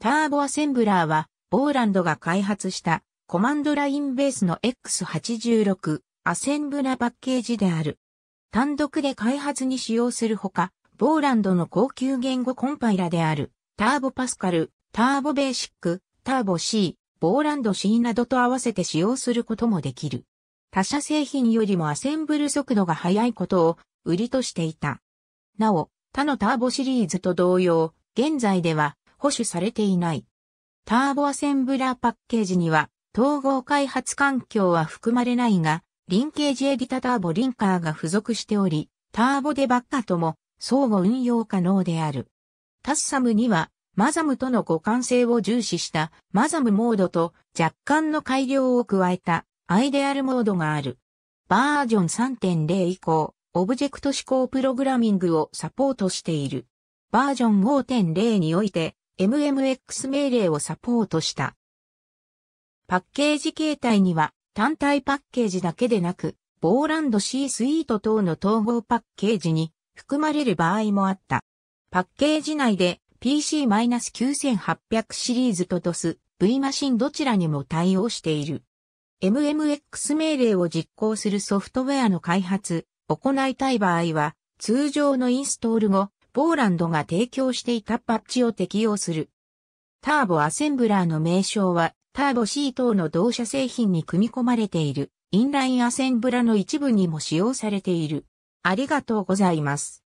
ターボアセンブラーは、ボーランドが開発したコマンドラインベースの X86 アセンブラパッケージである。単独で開発に使用するほか、ボーランドの高級言語コンパイラである、ターボパスカル、ターボベーシック、ターボ C、ボーランド C などと合わせて使用することもできる。他社製品よりもアセンブル速度が速いことを売りとしていた。なお、他のターボシリーズと同様、現在では保守されていない。ターボアセンブラーパッケージには、統合開発環境は含まれないが、リンケージエディタターボリンカーが付属しており、ターボデバッカとも相互運用可能である。タッサムには、マザムとの互換性を重視したマザムモードと若干の改良を加えたアイデアルモードがある。バージョン3.0以降、オブジェクト指向プログラミングをサポートしている。バージョン5.0において、MMX 命令をサポートした。パッケージ形態には単体パッケージだけでなく、ボーランド C スイート等の統合パッケージに含まれる場合もあった。パッケージ内で PC-9800 シリーズと DOS、V マシンどちらにも対応している。MMX 命令を実行するソフトウェアの開発、行いたい場合は、通常のインストール後、ポーランドが提供していたパッチを適用する。ターボアセンブラーの名称は、ターボ C 等の同社製品に組み込まれている、インラインアセンブラの一部にも使用されている。ありがとうございます。